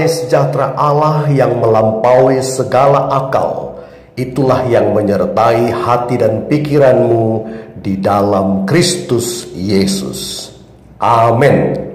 damai sejahtera Allah yang melampaui segala akal, itulah yang menyertai hati dan pikiranmu di dalam Kristus Yesus. Amin.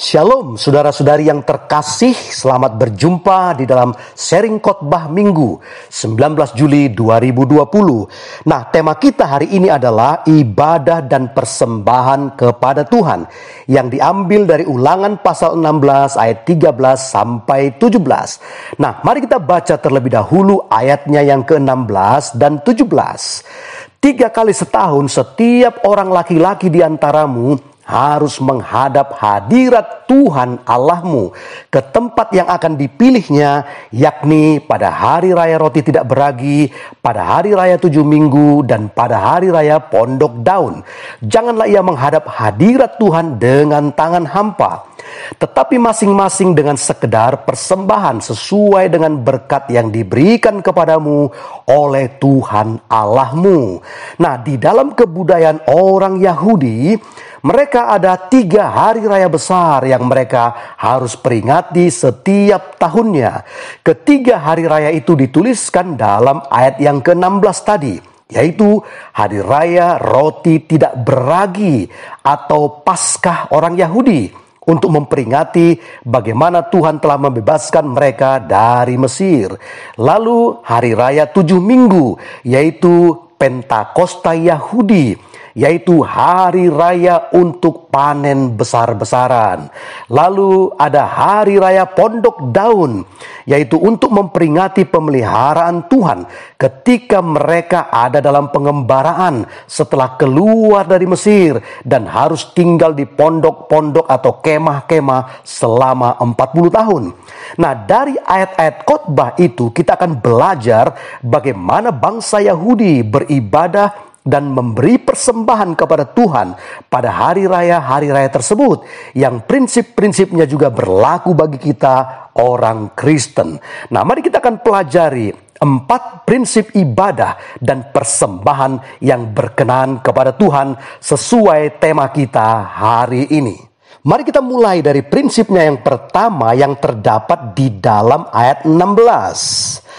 Shalom saudara-saudari yang terkasih, selamat berjumpa di dalam sharing khotbah Minggu 19 Juli 2020. Nah, tema kita hari ini adalah ibadah dan persembahan kepada Tuhan yang diambil dari Ulangan pasal 16 ayat 13 sampai 17. Nah, mari kita baca terlebih dahulu ayatnya yang ke-16 dan 17. Tiga kali setahun setiap orang laki-laki di antaramu harus menghadap hadirat Tuhan Allahmu ke tempat yang akan dipilihnya yakni pada hari raya roti tidak beragi, pada hari raya tujuh minggu dan pada hari raya pondok daun. Janganlah ia menghadap hadirat Tuhan dengan tangan hampa, tetapi masing-masing dengan sekedar persembahan sesuai dengan berkat yang diberikan kepadamu oleh Tuhan Allahmu. Nah, di dalam kebudayaan orang Yahudi mereka ada tiga hari raya besar yang mereka harus peringati setiap tahunnya. Ketiga hari raya itu dituliskan dalam ayat yang ke-16 tadi, yaitu hari raya roti tidak beragi atau Paskah orang Yahudi untuk memperingati bagaimana Tuhan telah membebaskan mereka dari Mesir. Lalu hari raya tujuh minggu yaitu Pentakosta Yahudi yaitu hari raya untuk panen besar-besaran. Lalu ada hari raya pondok daun, yaitu untuk memperingati pemeliharaan Tuhan ketika mereka ada dalam pengembaraan setelah keluar dari Mesir dan harus tinggal di pondok-pondok atau kemah-kemah selama 40 tahun. Nah, dari ayat-ayat khotbah itu kita akan belajar bagaimana bangsa Yahudi beribadah dan memberi persembahan kepada Tuhan pada hari raya-hari raya tersebut yang prinsip-prinsipnya juga berlaku bagi kita orang Kristen. Nah, mari kita akan pelajari empat prinsip ibadah dan persembahan yang berkenan kepada Tuhan sesuai tema kita hari ini. Mari kita mulai dari prinsipnya yang pertama yang terdapat di dalam ayat 16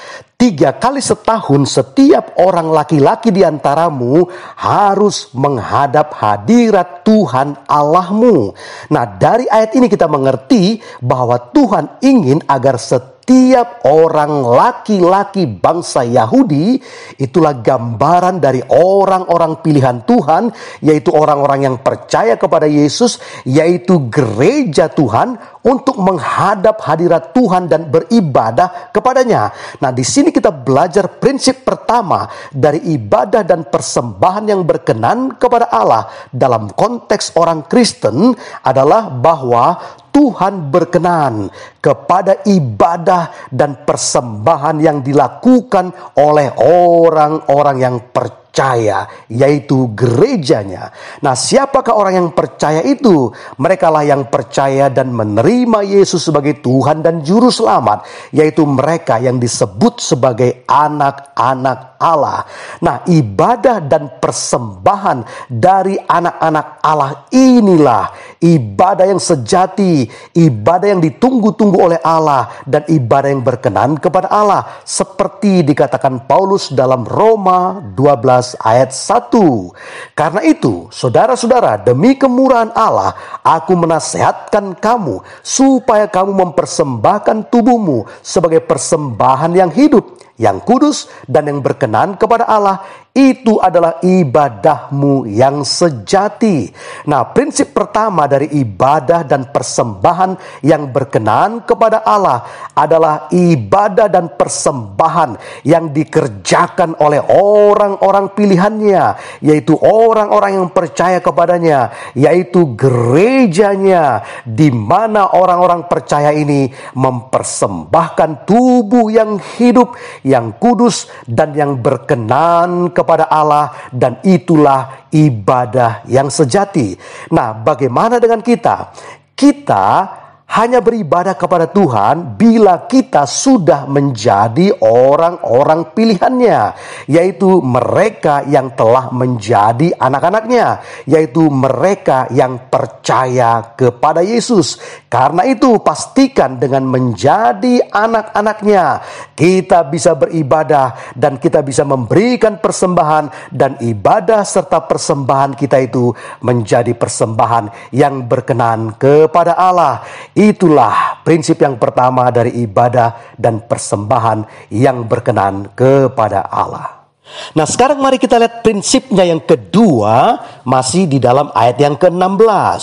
tiga kali setahun setiap orang laki-laki di antaramu harus menghadap hadirat Tuhan Allahmu. Nah, dari ayat ini kita mengerti bahwa Tuhan ingin agar setiap setiap orang laki-laki bangsa Yahudi itulah gambaran dari orang-orang pilihan Tuhan yaitu orang-orang yang percaya kepada Yesus yaitu gereja Tuhan untuk menghadap hadirat Tuhan dan beribadah kepadanya. Nah, di sini kita belajar prinsip pertama dari ibadah dan persembahan yang berkenan kepada Allah dalam konteks orang Kristen adalah bahwa Tuhan berkenan kepada ibadah dan persembahan yang dilakukan oleh orang-orang yang percaya percaya, yaitu gerejanya. Nah, siapakah orang yang percaya itu? Merekalah yang percaya dan menerima Yesus sebagai Tuhan dan Juru Selamat, yaitu mereka yang disebut sebagai anak-anak Allah. Nah, ibadah dan persembahan dari anak-anak Allah inilah ibadah yang sejati, ibadah yang ditunggu-tunggu oleh Allah, dan ibadah yang berkenan kepada Allah, seperti dikatakan Paulus dalam Roma 12 ayat 1. Karena itu, saudara-saudara, demi kemurahan Allah, aku menasehatkan kamu supaya kamu mempersembahkan tubuhmu sebagai persembahan yang hidup, yang kudus dan yang berkenan kepada Allah itu adalah ibadahmu yang sejati. Nah, prinsip pertama dari ibadah dan persembahan yang berkenan kepada Allah adalah ibadah dan persembahan yang dikerjakan oleh orang-orang pilihannya, yaitu orang-orang yang percaya kepadanya, yaitu gerejanya, di mana orang-orang percaya ini mempersembahkan tubuh yang hidup, yang kudus, dan yang berkenan kepada kepada Allah dan itulah ibadah yang sejati. Nah, bagaimana dengan kita? Kita hanya beribadah kepada Tuhan bila kita sudah menjadi orang-orang pilihannya, yaitu mereka yang telah menjadi anak-anaknya, yaitu mereka yang percaya kepada Yesus. Karena itu, pastikan dengan menjadi anak-anaknya, kita bisa beribadah dan kita bisa memberikan persembahan, dan ibadah serta persembahan kita itu menjadi persembahan yang berkenan kepada Allah Itulah prinsip yang pertama dari ibadah dan persembahan yang berkenan kepada Allah. Nah sekarang mari kita lihat prinsipnya yang kedua masih di dalam ayat yang ke-16.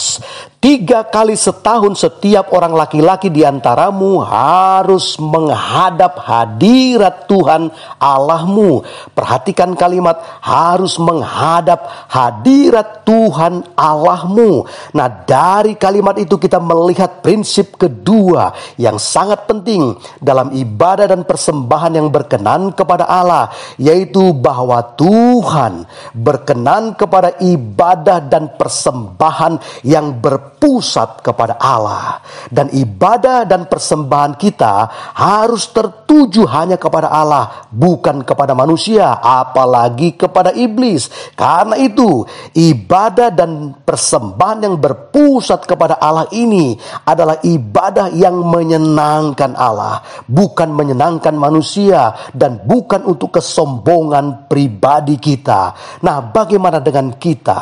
Tiga kali setahun setiap orang laki-laki di antaramu harus menghadap hadirat Tuhan Allahmu. Perhatikan kalimat harus menghadap hadirat Tuhan Allahmu. Nah, dari kalimat itu kita melihat prinsip kedua yang sangat penting dalam ibadah dan persembahan yang berkenan kepada Allah, yaitu bahwa Tuhan berkenan kepada ibadah dan persembahan yang berpengaruh terpusat kepada Allah dan ibadah dan persembahan kita harus tertuju hanya kepada Allah bukan kepada manusia apalagi kepada iblis karena itu ibadah dan persembahan yang berpusat kepada Allah ini adalah ibadah yang menyenangkan Allah bukan menyenangkan manusia dan bukan untuk kesombongan pribadi kita nah bagaimana dengan kita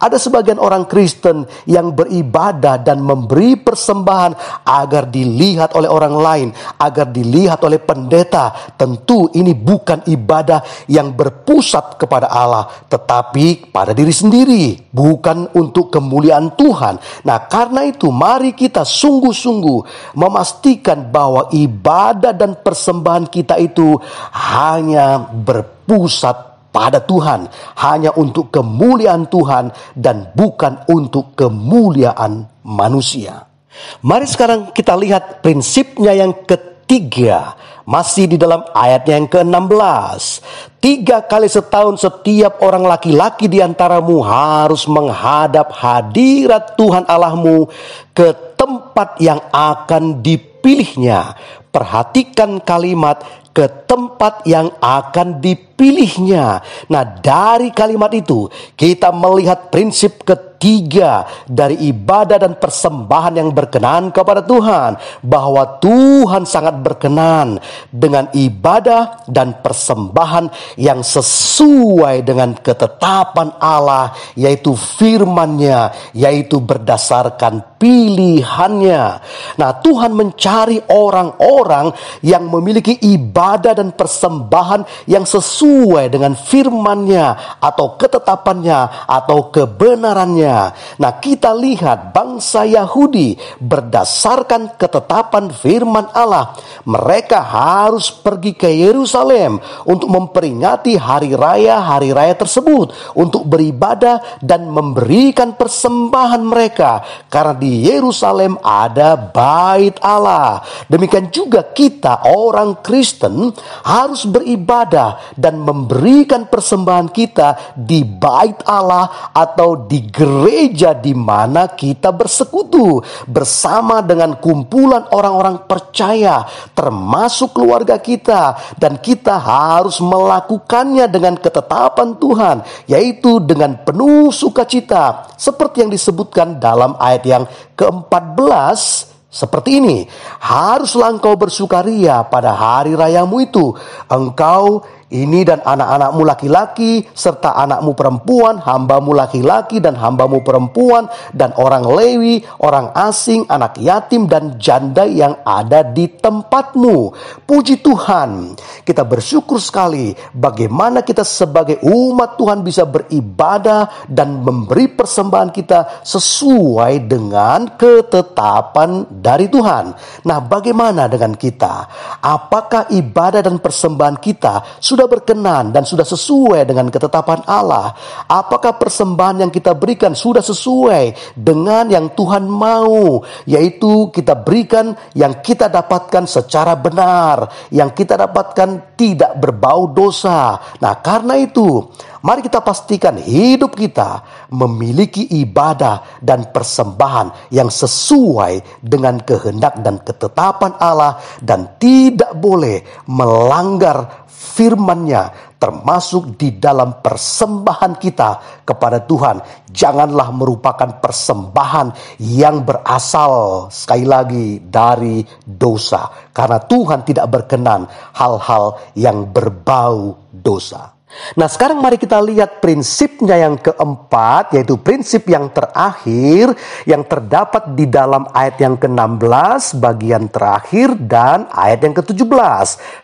ada sebagian orang Kristen yang beribadah beribadah dan memberi persembahan agar dilihat oleh orang lain, agar dilihat oleh pendeta. Tentu ini bukan ibadah yang berpusat kepada Allah, tetapi pada diri sendiri, bukan untuk kemuliaan Tuhan. Nah, karena itu mari kita sungguh-sungguh memastikan bahwa ibadah dan persembahan kita itu hanya berpusat kepada Tuhan hanya untuk kemuliaan Tuhan dan bukan untuk kemuliaan manusia. Mari sekarang kita lihat prinsipnya yang ketiga masih di dalam ayatnya yang ke-16. Tiga kali setahun setiap orang laki-laki di antaramu harus menghadap hadirat Tuhan Allahmu ke tempat yang akan dipilihnya. Perhatikan kalimat ke tempat yang akan dipilihnya. Nah, dari kalimat itu kita melihat prinsip ketiga ketiga dari ibadah dan persembahan yang berkenan kepada Tuhan, bahwa Tuhan sangat berkenan dengan ibadah dan persembahan yang sesuai dengan ketetapan Allah, yaitu firman-Nya, yaitu berdasarkan pilihannya. Nah, Tuhan mencari orang-orang yang memiliki ibadah dan persembahan yang sesuai dengan firman-Nya atau ketetapannya atau kebenarannya dunia. Nah, kita lihat bangsa Yahudi berdasarkan ketetapan firman Allah, mereka harus pergi ke Yerusalem untuk memperingati hari raya hari raya tersebut, untuk beribadah dan memberikan persembahan mereka karena di Yerusalem ada bait Allah. Demikian juga kita orang Kristen harus beribadah dan memberikan persembahan kita di bait Allah atau di gereja di mana kita bersekutu bersama dengan kumpulan orang-orang percaya termasuk keluarga kita dan kita harus melakukannya dengan ketetapan Tuhan yaitu dengan penuh sukacita seperti yang disebutkan dalam ayat yang ke-14 seperti ini, haruslah engkau bersukaria pada hari rayamu itu. Engkau ini dan anak-anakmu laki-laki, serta anakmu perempuan, hambamu laki-laki dan hambamu perempuan, dan orang Lewi, orang asing, anak yatim, dan janda yang ada di tempatmu. Puji Tuhan, kita bersyukur sekali bagaimana kita sebagai umat Tuhan bisa beribadah dan memberi persembahan kita sesuai dengan ketetapan dari Tuhan. Nah, bagaimana dengan kita? Apakah ibadah dan persembahan kita sudah sudah berkenan dan sudah sesuai dengan ketetapan Allah? Apakah persembahan yang kita berikan sudah sesuai dengan yang Tuhan mau, yaitu kita berikan yang kita dapatkan secara benar, yang kita dapatkan tidak berbau dosa? Nah, karena itu, mari kita pastikan hidup kita memiliki ibadah dan persembahan yang sesuai dengan kehendak dan ketetapan Allah dan tidak boleh melanggar Firmannya termasuk di dalam persembahan kita kepada Tuhan. Janganlah merupakan persembahan yang berasal sekali lagi dari dosa. Karena Tuhan tidak berkenan hal-hal yang berbau dosa. Nah, sekarang mari kita lihat prinsipnya yang keempat, yaitu prinsip yang terakhir yang terdapat di dalam ayat yang ke-16 bagian terakhir dan ayat yang ke-17.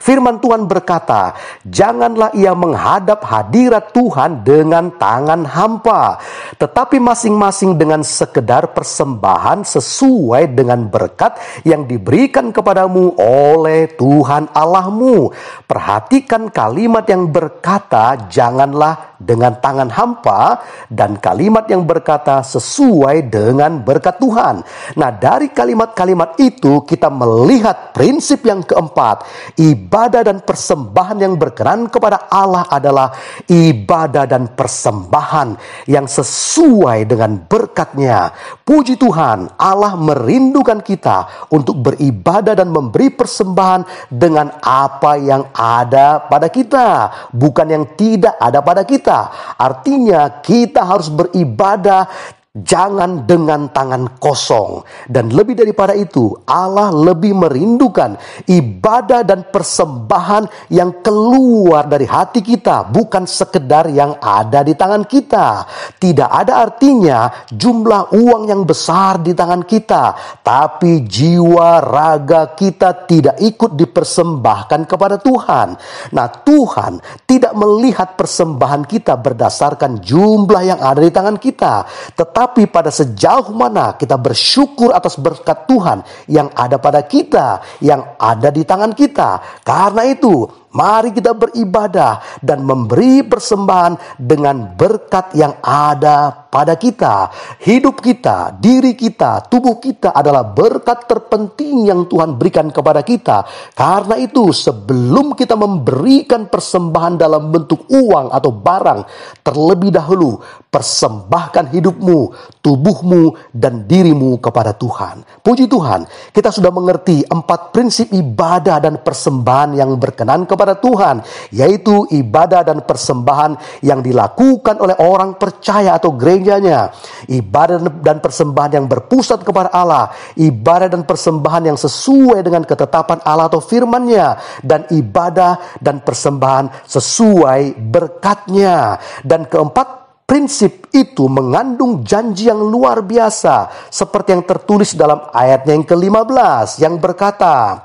Firman Tuhan berkata, "Janganlah ia menghadap hadirat Tuhan dengan tangan hampa, tetapi masing-masing dengan sekedar persembahan sesuai dengan berkat yang diberikan kepadamu oleh Tuhan Allahmu." Perhatikan kalimat yang berkata maka janganlah dengan tangan hampa dan kalimat yang berkata sesuai dengan berkat Tuhan. Nah, dari kalimat-kalimat itu kita melihat prinsip yang keempat, ibadah dan persembahan yang berkenan kepada Allah adalah ibadah dan persembahan yang sesuai dengan berkatnya. Puji Tuhan, Allah merindukan kita untuk beribadah dan memberi persembahan dengan apa yang ada pada kita, bukan yang tidak ada pada kita. Artinya kita harus beribadah Jangan dengan tangan kosong, dan lebih daripada itu, Allah lebih merindukan ibadah dan persembahan yang keluar dari hati kita, bukan sekedar yang ada di tangan kita. Tidak ada artinya jumlah uang yang besar di tangan kita, tapi jiwa raga kita tidak ikut dipersembahkan kepada Tuhan. Nah, Tuhan tidak melihat persembahan kita berdasarkan jumlah yang ada di tangan kita, tetapi tetapi pada sejauh mana kita bersyukur atas berkat Tuhan yang ada pada kita, yang ada di tangan kita. Karena itu, Mari kita beribadah dan memberi persembahan dengan berkat yang ada pada kita. Hidup kita, diri kita, tubuh kita adalah berkat terpenting yang Tuhan berikan kepada kita. Karena itu, sebelum kita memberikan persembahan dalam bentuk uang atau barang, terlebih dahulu persembahkan hidupmu, tubuhmu, dan dirimu kepada Tuhan. Puji Tuhan, kita sudah mengerti empat prinsip ibadah dan persembahan yang berkenan kepada kepada Tuhan, yaitu ibadah dan persembahan yang dilakukan oleh orang percaya atau gerejanya, ibadah dan persembahan yang berpusat kepada Allah, ibadah dan persembahan yang sesuai dengan ketetapan Allah atau firman-Nya, dan ibadah dan persembahan sesuai berkat-Nya. Dan keempat, prinsip itu mengandung janji yang luar biasa seperti yang tertulis dalam ayatnya yang ke-15 yang berkata,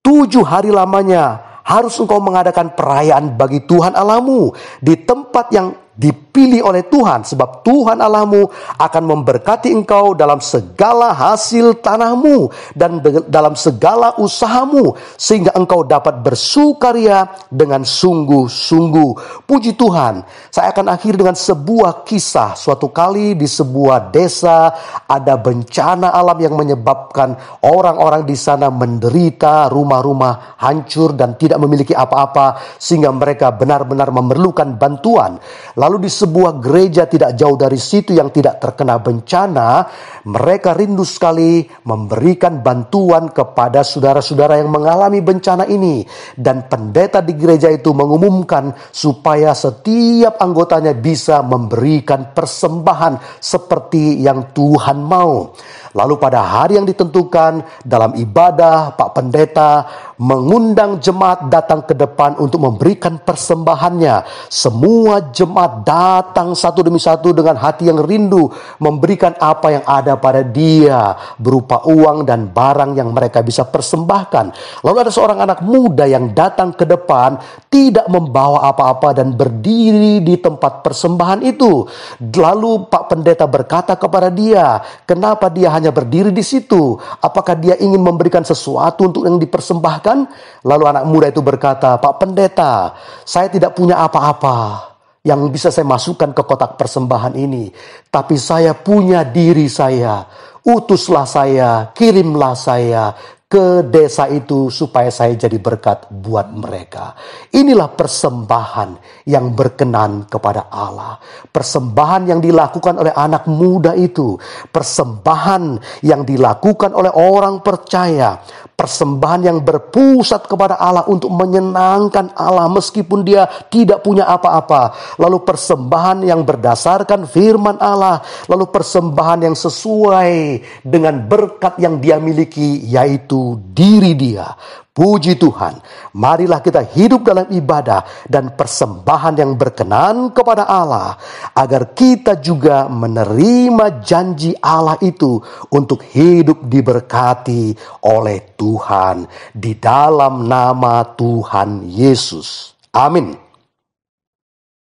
Tujuh hari lamanya harus engkau mengadakan perayaan bagi Tuhan Alamu di tempat yang dipilih oleh Tuhan sebab Tuhan Allahmu akan memberkati engkau dalam segala hasil tanahmu dan dalam segala usahamu sehingga engkau dapat bersukaria dengan sungguh-sungguh. Puji Tuhan. Saya akan akhir dengan sebuah kisah. Suatu kali di sebuah desa ada bencana alam yang menyebabkan orang-orang di sana menderita, rumah-rumah hancur dan tidak memiliki apa-apa sehingga mereka benar-benar memerlukan bantuan. Lalu Lalu di sebuah gereja tidak jauh dari situ yang tidak terkena bencana, mereka rindu sekali memberikan bantuan kepada saudara-saudara yang mengalami bencana ini. Dan pendeta di gereja itu mengumumkan supaya setiap anggotanya bisa memberikan persembahan seperti yang Tuhan mau. Lalu pada hari yang ditentukan dalam ibadah Pak Pendeta mengundang jemaat datang ke depan untuk memberikan persembahannya. Semua jemaat datang satu demi satu dengan hati yang rindu memberikan apa yang ada pada dia berupa uang dan barang yang mereka bisa persembahkan. Lalu ada seorang anak muda yang datang ke depan tidak membawa apa-apa dan berdiri di tempat persembahan itu. Lalu Pak Pendeta berkata kepada dia, "Kenapa dia hanya berdiri di situ. Apakah dia ingin memberikan sesuatu untuk yang dipersembahkan? Lalu anak muda itu berkata, Pak Pendeta, saya tidak punya apa-apa yang bisa saya masukkan ke kotak persembahan ini. Tapi saya punya diri saya. Utuslah saya, kirimlah saya, ke desa itu supaya saya jadi berkat buat mereka. Inilah persembahan yang berkenan kepada Allah. Persembahan yang dilakukan oleh anak muda itu, persembahan yang dilakukan oleh orang percaya, persembahan yang berpusat kepada Allah untuk menyenangkan Allah meskipun dia tidak punya apa-apa. Lalu persembahan yang berdasarkan firman Allah, lalu persembahan yang sesuai dengan berkat yang dia miliki yaitu diri dia, Puji Tuhan, marilah kita hidup dalam ibadah dan persembahan yang berkenan kepada Allah, agar kita juga menerima janji Allah itu untuk hidup diberkati oleh Tuhan di dalam nama Tuhan Yesus. Amin.